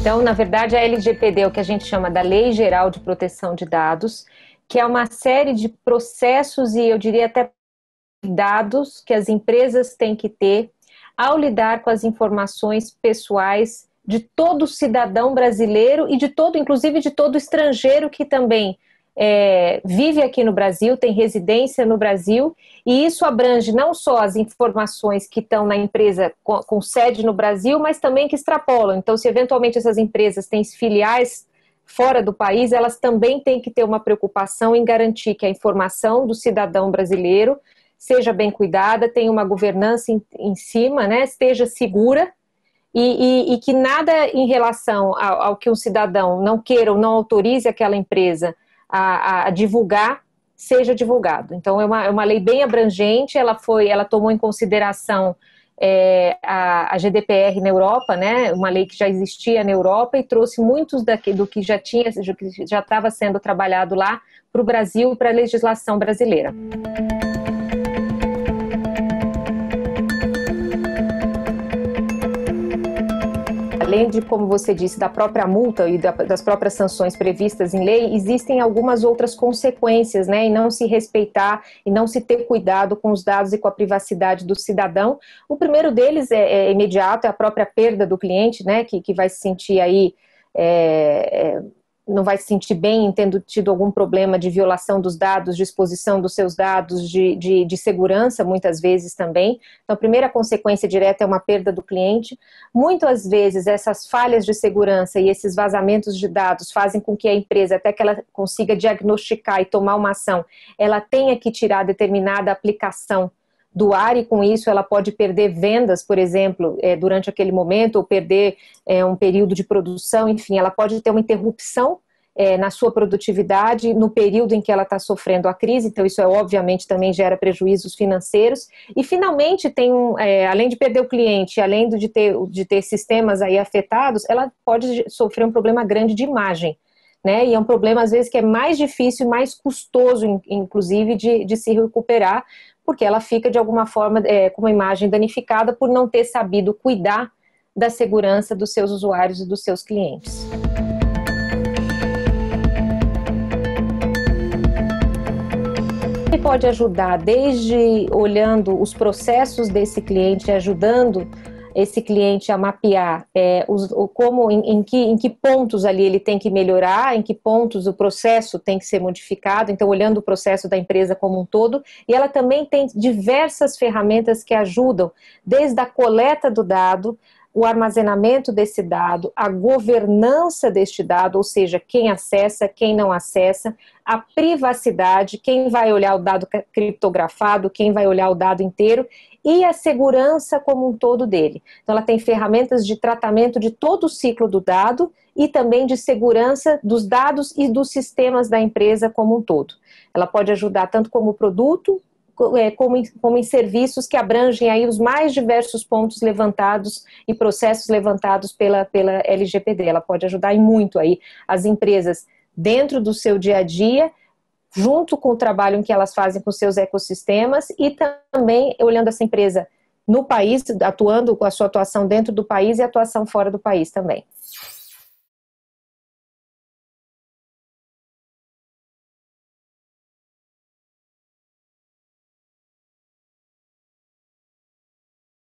Então, na verdade, a LGPD é o que a gente chama da Lei Geral de Proteção de Dados, que é uma série de processos e eu diria até dados que as empresas têm que ter ao lidar com as informações pessoais de todo cidadão brasileiro e de todo, inclusive de todo estrangeiro que também é, vive aqui no Brasil, tem residência no Brasil, e isso abrange não só as informações que estão na empresa com, com sede no Brasil, mas também que extrapolam. Então, se eventualmente essas empresas têm filiais fora do país, elas também têm que ter uma preocupação em garantir que a informação do cidadão brasileiro seja bem cuidada, tenha uma governança em, em cima, né, esteja segura. E, e, e que nada em relação ao, ao que um cidadão não queira ou não autorize aquela empresa a, a divulgar seja divulgado. Então é uma, é uma lei bem abrangente, ela foi, ela tomou em consideração é, a, a, GDPR na Europa, né, uma lei que já existia na Europa e trouxe muitos daqui, do que já tinha, do que já estava sendo trabalhado lá para o Brasil, para a legislação brasileira. além de, como você disse, da própria multa e da, das próprias sanções previstas em lei, existem algumas outras consequências, né? E não se respeitar e não se ter cuidado com os dados e com a privacidade do cidadão. O primeiro deles é, é imediato, é a própria perda do cliente, né? Que, que vai se sentir aí. É, é, não vai se sentir bem tendo tido algum problema de violação dos dados, de exposição dos seus dados, de, de, de segurança, muitas vezes também. Então, a primeira consequência direta é uma perda do cliente. Muitas vezes, essas falhas de segurança e esses vazamentos de dados fazem com que a empresa, até que ela consiga diagnosticar e tomar uma ação, ela tenha que tirar determinada aplicação do ar e com isso ela pode perder vendas, por exemplo, é, durante aquele momento, ou perder é, um período de produção, enfim, ela pode ter uma interrupção é, na sua produtividade no período em que ela está sofrendo a crise, então isso é obviamente também gera prejuízos financeiros. E finalmente tem um, é, além de perder o cliente, além de ter, de ter sistemas aí afetados, ela pode sofrer um problema grande de imagem né? E é um problema, às vezes, que é mais difícil, e mais custoso, inclusive, de, de se recuperar, porque ela fica, de alguma forma, é, com uma imagem danificada por não ter sabido cuidar da segurança dos seus usuários e dos seus clientes. pode ajudar desde olhando os processos desse cliente, ajudando esse cliente a mapear é, os, o, como, em, em, que, em que pontos ali ele tem que melhorar, em que pontos o processo tem que ser modificado, então olhando o processo da empresa como um todo, e ela também tem diversas ferramentas que ajudam, desde a coleta do dado, o armazenamento desse dado, a governança deste dado, ou seja, quem acessa, quem não acessa, a privacidade, quem vai olhar o dado criptografado, quem vai olhar o dado inteiro e a segurança como um todo dele. Então, ela tem ferramentas de tratamento de todo o ciclo do dado e também de segurança dos dados e dos sistemas da empresa como um todo. Ela pode ajudar tanto como produto, é, como em, como em serviços que abrangem aí os mais diversos pontos levantados e processos levantados pela, pela LGPD. Ela pode ajudar muito aí as empresas dentro do seu dia a dia, junto com o trabalho que elas fazem com seus ecossistemas e também olhando essa empresa no país, atuando com a sua atuação dentro do país e atuação fora do país também.